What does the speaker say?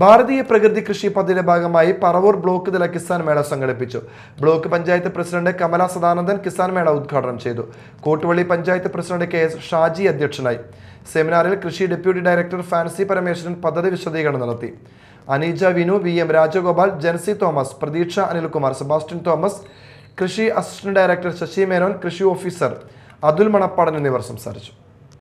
ഭാരതീയ പ്രകൃതി കൃഷി പദ്ധതിയുടെ ഭാഗമായി പറവൂർ ബ്ലോക്ക് തല കിസാൻ മേള സംഘടിപ്പിച്ചു ബ്ലോക്ക് പഞ്ചായത്ത് പ്രസിഡന്റ് കമല സദാനന്ദൻ കിസാൻ മേള ഉദ്ഘാടനം ചെയ്തു Kottuvally panchayat president K S Shaji അധ്യക്ഷനായി സെമിനാറിൽ കൃഷി ഡെപ്യൂട്ടി ഡയറക്ടർ ഫാൻസി പരമേശ്വരൻ പദ്ധതി വിശദീകരണം നടത്തി അനീജ വിനു വി എം രാജഗോപാൽ ജെൻസി തോമസ് പ്രതീക്ഷ അനിൽകുമാർ സെബാസ്റ്റ്യൻ തോമസ് കൃഷി അസിസ്റ്റന്റ് ഡയറക്ടർ ശശി മേനോൻ കൃഷി ഓഫീസർ അതുൽ മണപ്പാടൻ എന്നിവർ സംസാരിച്ചു